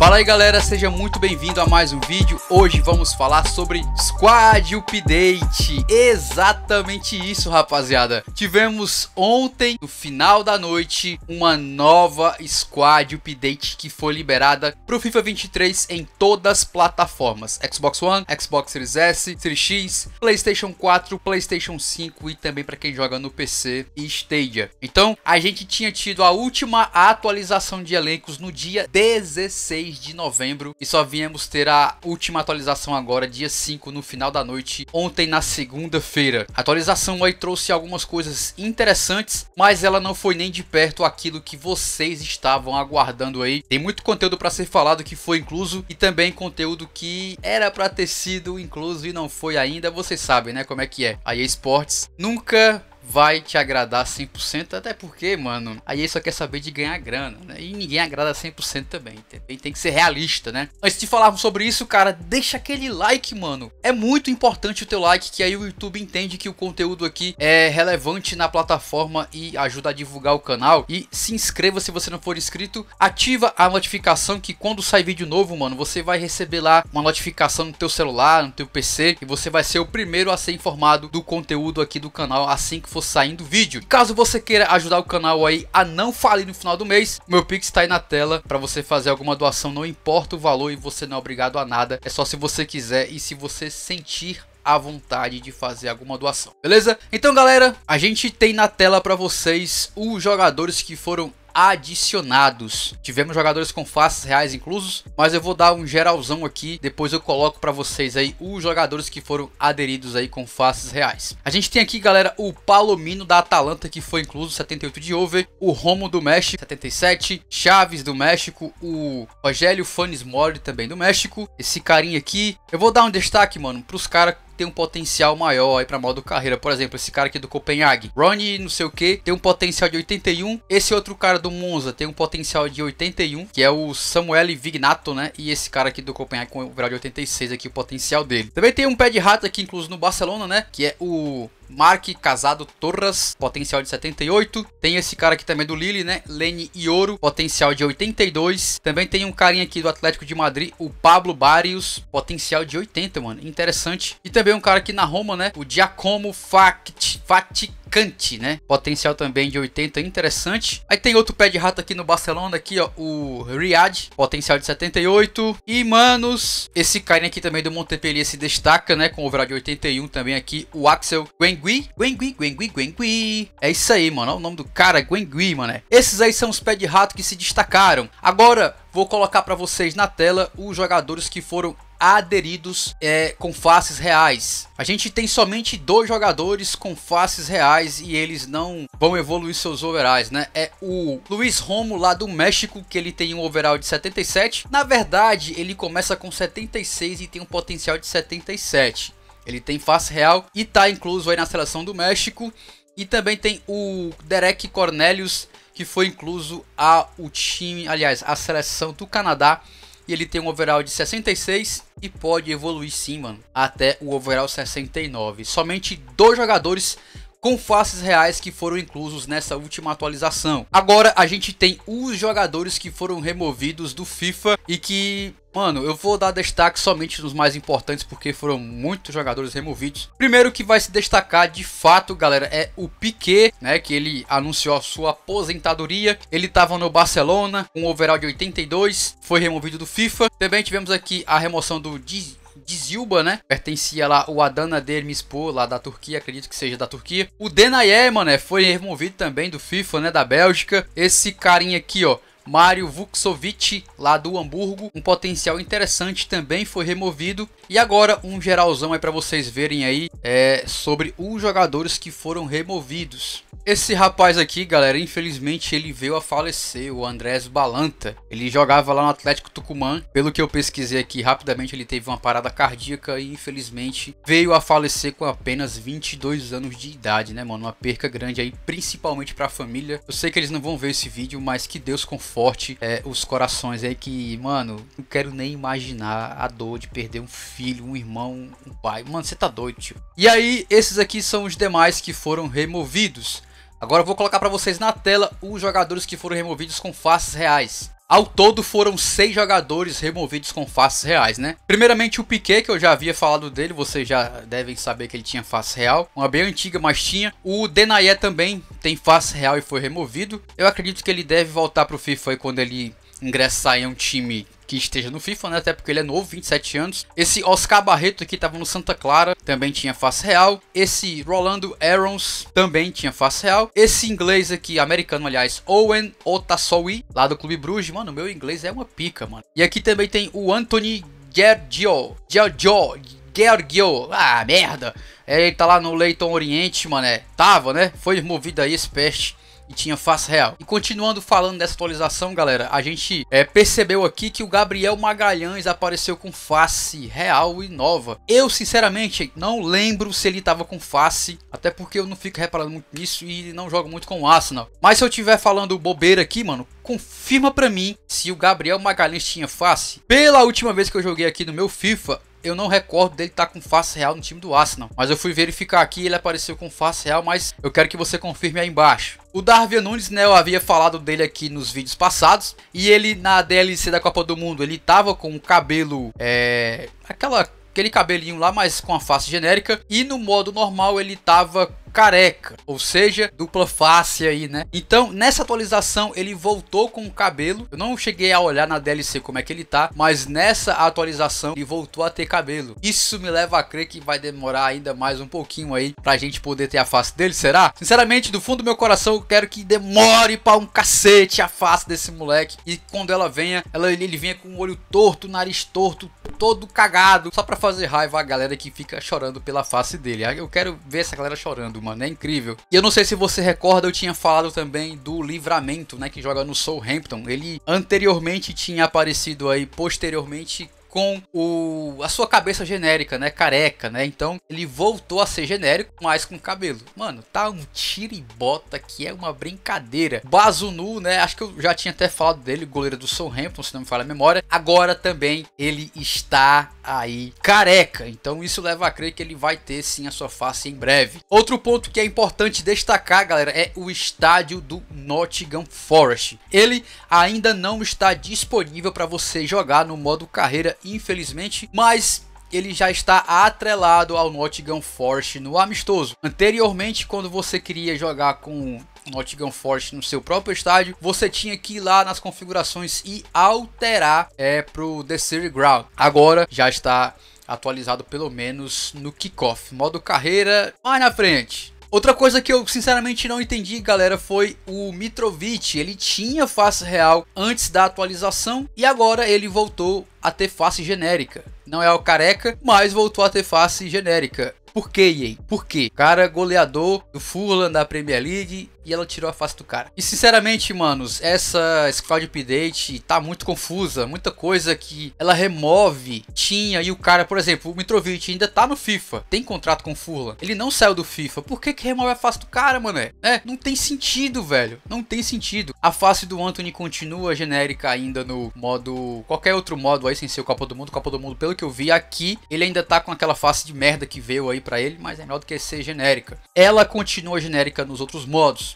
Fala aí galera, seja muito bem-vindo a mais um vídeo. Hoje vamos falar sobre Squad Update. Exatamente isso, rapaziada. Tivemos ontem, no final da noite, uma nova Squad Update que foi liberada para o FIFA 23 em todas as plataformas: Xbox One, Xbox Series S, Series X, PlayStation 4, PlayStation 5 e também para quem joga no PC e Stadia. Então, a gente tinha tido a última atualização de elencos no dia 16 de novembro e só viemos ter a última atualização agora, dia 5, no final da noite, ontem na segunda-feira. A atualização aí trouxe algumas coisas interessantes, mas ela não foi nem de perto aquilo que vocês estavam aguardando aí. Tem muito conteúdo para ser falado que foi incluso e também conteúdo que era para ter sido incluso e não foi ainda. Vocês sabem, né, como é que é. A EA Sports nunca vai te agradar 100%, até porque, mano, aí ele só quer saber de ganhar grana, né? E ninguém agrada 100% também, tem, tem que ser realista, né? Antes de falarmos sobre isso, cara, deixa aquele like, mano. É muito importante o teu like, que aí o YouTube entende que o conteúdo aqui é relevante na plataforma e ajuda a divulgar o canal. E se inscreva se você não for inscrito, ativa a notificação que quando sai vídeo novo, mano, você vai receber lá uma notificação no teu celular, no teu PC, e você vai ser o primeiro a ser informado do conteúdo aqui do canal assim que for for saindo do vídeo. Caso você queira ajudar o canal aí a não falir no final do mês, meu Pix está aí na tela para você fazer alguma doação, não importa o valor e você não é obrigado a nada, é só se você quiser e se você sentir a vontade de fazer alguma doação, beleza? Então galera, a gente tem na tela para vocês os jogadores que foram adicionados. Tivemos jogadores com faces reais inclusos, mas eu vou dar um geralzão aqui, depois eu coloco para vocês aí os jogadores que foram aderidos aí com faces reais. A gente tem aqui, galera, o Palomino da Atalanta que foi incluso 78 de over, o Romo do México 77, Chaves do México, o Rogério Fanes Mori também do México, esse carinha aqui. Eu vou dar um destaque, mano, pros caras tem um potencial maior aí para modo carreira. Por exemplo, esse cara aqui do Copenhague, Ronnie, não sei o que, tem um potencial de 81. Esse outro cara do Monza tem um potencial de 81, que é o Samuel Vignato, né? E esse cara aqui do Copenhague com o grau de 86 aqui, o potencial dele. Também tem um pé de rato aqui incluso no Barcelona, né? Que é o Mark Casado Torres, potencial de 78. Tem esse cara aqui também do Lille, né? Lene Ioro, potencial de 82. Também tem um carinha aqui do Atlético de Madrid, o Pablo Barrios, potencial de 80, mano. Interessante. E também um cara aqui na Roma, né? O Giacomo Fact, Fatic atacante, né? Potencial também de 80, interessante. Aí tem outro pé de rato aqui no Barcelona, aqui, ó, o Riyad, potencial de 78. E, manos, esse cara aqui também do Montpellier se destaca, né? Com o overall de 81 também aqui, o Axel Guengui. Guengui, Guengui, Guengui. É isso aí, mano, o nome do cara, Guengui, mano. Esses aí são os pé de rato que se destacaram. Agora, Vou colocar para vocês na tela os jogadores que foram aderidos é, com faces reais. A gente tem somente dois jogadores com faces reais e eles não vão evoluir seus overalls, né? É o Luiz Romo lá do México, que ele tem um overall de 77. Na verdade, ele começa com 76 e tem um potencial de 77. Ele tem face real e tá incluso aí na seleção do México. E também tem o Derek Cornelius, que foi incluso ao time, aliás, a seleção do Canadá. E ele tem um overall de 66 e pode evoluir sim, mano, até o overall 69. Somente dois jogadores com faces reais que foram inclusos nessa última atualização. Agora a gente tem os jogadores que foram removidos do FIFA e que Mano, eu vou dar destaque somente nos mais importantes porque foram muitos jogadores removidos. Primeiro que vai se destacar de fato, galera, é o Piquet, né, que ele anunciou a sua aposentadoria. Ele estava no Barcelona, com um overall de 82, foi removido do FIFA. Também tivemos aqui a remoção do Di de Zilba, né? Pertencia lá o Adana Demirspor, lá da Turquia, acredito que seja da Turquia. O Denayer, mano, foi removido também do FIFA, né? Da Bélgica. Esse carinha aqui, ó. Mário Vuksovic, lá do Hamburgo. Um potencial interessante também foi removido. E agora um geralzão aí para vocês verem aí é, sobre os jogadores que foram removidos. Esse rapaz aqui, galera, infelizmente ele veio a falecer, o Andrés Balanta. Ele jogava lá no Atlético Tucumã. Pelo que eu pesquisei aqui rapidamente, ele teve uma parada cardíaca e infelizmente veio a falecer com apenas 22 anos de idade, né, mano? Uma perca grande aí, principalmente para a família. Eu sei que eles não vão ver esse vídeo, mas que Deus confie forte é, os corações aí que, mano, não quero nem imaginar a dor de perder um filho, um irmão, um pai. Mano, você tá doido, tio. E aí, esses aqui são os demais que foram removidos. Agora eu vou colocar para vocês na tela os jogadores que foram removidos com faces reais. Ao todo foram seis jogadores removidos com faces reais, né? Primeiramente o Piquet, que eu já havia falado dele, vocês já devem saber que ele tinha face real, uma bem antiga, mas tinha. O Denayer também tem face real e foi removido. Eu acredito que ele deve voltar pro FIFA quando ele ingressar em um time que esteja no FIFA, né? Até porque ele é novo, 27 anos. Esse Oscar Barreto aqui estava no Santa Clara, também tinha face real. Esse Rolando Aarons também tinha face real. Esse inglês aqui, americano, aliás, Owen Otasowi, lá do Clube Bruges. Mano, meu inglês é uma pica, mano. E aqui também tem o Anthony Gergio. Gergio. Gergio. Ah, merda. É, ele tá lá no Leiton Oriente, mané. Tava, né? Foi removido aí esse peste e tinha face real. E continuando falando dessa atualização, galera, a gente é, percebeu aqui que o Gabriel Magalhães apareceu com face real e nova. Eu, sinceramente, não lembro se ele tava com face, até porque eu não fico reparando muito nisso e não jogo muito com o Arsenal. Mas se eu tiver falando bobeira aqui, mano, confirma pra mim se o Gabriel Magalhães tinha face. Pela última vez que eu joguei aqui no meu FIFA, eu não recordo dele estar tá com face real no time do Arsenal. Mas eu fui verificar aqui ele apareceu com face real, mas eu quero que você confirme aí embaixo. O Darwin Nunes, né, eu havia falado dele aqui nos vídeos passados. E ele, na DLC da Copa do Mundo, ele tava com o cabelo, é... Aquela aquele cabelinho lá, mas com a face genérica. E no modo normal ele tava careca, ou seja, dupla face aí, né? Então, nessa atualização ele voltou com o cabelo. Eu não cheguei a olhar na DLC como é que ele tá, mas nessa atualização ele voltou a ter cabelo. Isso me leva a crer que vai demorar ainda mais um pouquinho aí pra gente poder ter a face dele, será? Sinceramente, do fundo do meu coração, eu quero que demore pra um cacete a face desse moleque e quando ela venha, ela ele venha com o olho torto, o nariz torto, todo cagado, só pra fazer raiva a galera que fica chorando pela face dele. Eu quero ver essa galera chorando tudo, mano. É incrível. E eu não sei se você recorda, eu tinha falado também do Livramento, né? Que joga no Southampton. Ele anteriormente tinha aparecido aí, posteriormente, com o, a sua cabeça genérica, né? Careca, né? Então ele voltou a ser genérico, mas com cabelo. Mano, tá um tiro e bota que é uma brincadeira. Bazunu, né? Acho que eu já tinha até falado dele, goleiro do Southampton, se não me falha a memória. Agora também ele está aí careca. Então isso leva a crer que ele vai ter sim a sua face em breve. Outro ponto que é importante destacar, galera, é o estádio do Nottingham Forest. Ele ainda não está disponível para você jogar no modo carreira infelizmente, mas ele já está atrelado ao Nottingham Forest no amistoso. Anteriormente, quando você queria jogar com o Nottingham Forest no seu próprio estádio, você tinha que ir lá nas configurações e alterar é, para o The City Ground. Agora já está atualizado pelo menos no kickoff. Modo carreira, mais na frente. Outra coisa que eu sinceramente não entendi, galera, foi o Mitrovic. Ele tinha face real antes da atualização e agora ele voltou a ter face genérica. Não é o careca, mas voltou a ter face genérica. Por quê, hein? Por quê? Cara goleador do Fulham da Premier League, e ela tirou a face do cara. E sinceramente, manos, essa Squad Update tá muito confusa, muita coisa que ela remove, tinha e o cara, por exemplo, o Mitrovic ainda tá no FIFA, tem contrato com o Furlan, ele não saiu do FIFA, por que que remove a face do cara, mané? É, não tem sentido, velho, não tem sentido. A face do Anthony continua genérica ainda no modo, qualquer outro modo aí, sem ser o Copa do Mundo, Copa do Mundo, pelo que eu vi aqui, ele ainda tá com aquela face de merda que veio aí pra ele, mas é melhor do que ser genérica. Ela continua genérica nos outros modos.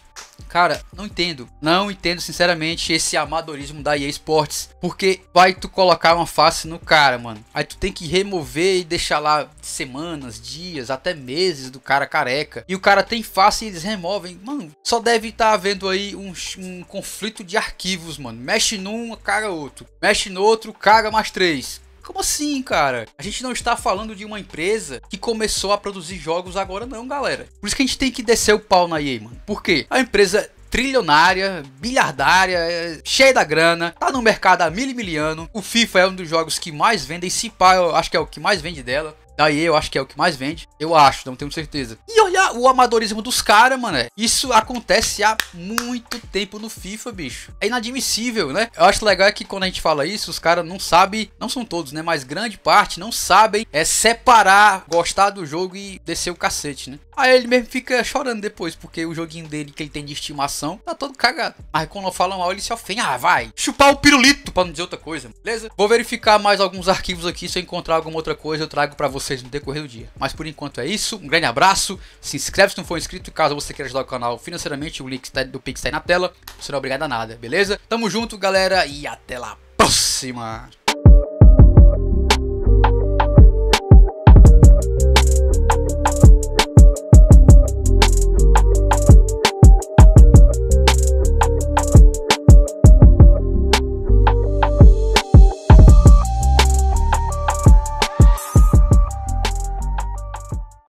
Cara, não entendo. Não entendo, sinceramente, esse amadorismo da EA Sports. Porque vai tu colocar uma face no cara, mano. Aí tu tem que remover e deixar lá semanas, dias, até meses do cara careca. E o cara tem face e eles removem. Mano, só deve estar tá havendo aí um, um conflito de arquivos, mano. Mexe num, caga outro. Mexe no outro, caga mais três como assim, cara? A gente não está falando de uma empresa que começou a produzir jogos agora, não, galera. Por isso que a gente tem que descer o pau na EA, mano. Por quê? A empresa trilionária, bilhardária, é, cheia da grana, tá no mercado há mil e miliano. O FIFA é um dos jogos que mais vende, se pá, eu acho que é o que mais vende dela. Daí eu acho que é o que mais vende. Eu acho, não tenho certeza. E olha o amadorismo dos caras, mano. É, isso acontece há muito tempo no FIFA, bicho. É inadmissível, né? Eu acho legal é que quando a gente fala isso, os caras não sabem, não são todos, né? Mas grande parte não sabem é separar, gostar do jogo e descer o cacete, né? Aí ele mesmo fica chorando depois, porque o joguinho dele que ele tem de estimação tá todo cagado. Mas quando eu falo mal, ele se ofende. Ah, vai. Chupar o pirulito, pra não dizer outra coisa, beleza? Vou verificar mais alguns arquivos aqui. Se eu encontrar alguma outra coisa, eu trago pra vocês vocês no decorrer do dia. Mas por enquanto é isso, um grande abraço, se inscreve se não for inscrito, caso você queira ajudar o canal financeiramente, o link tá, do Pix está aí na tela, você não é obrigado a nada, beleza? Tamo junto, galera, e até lá próxima!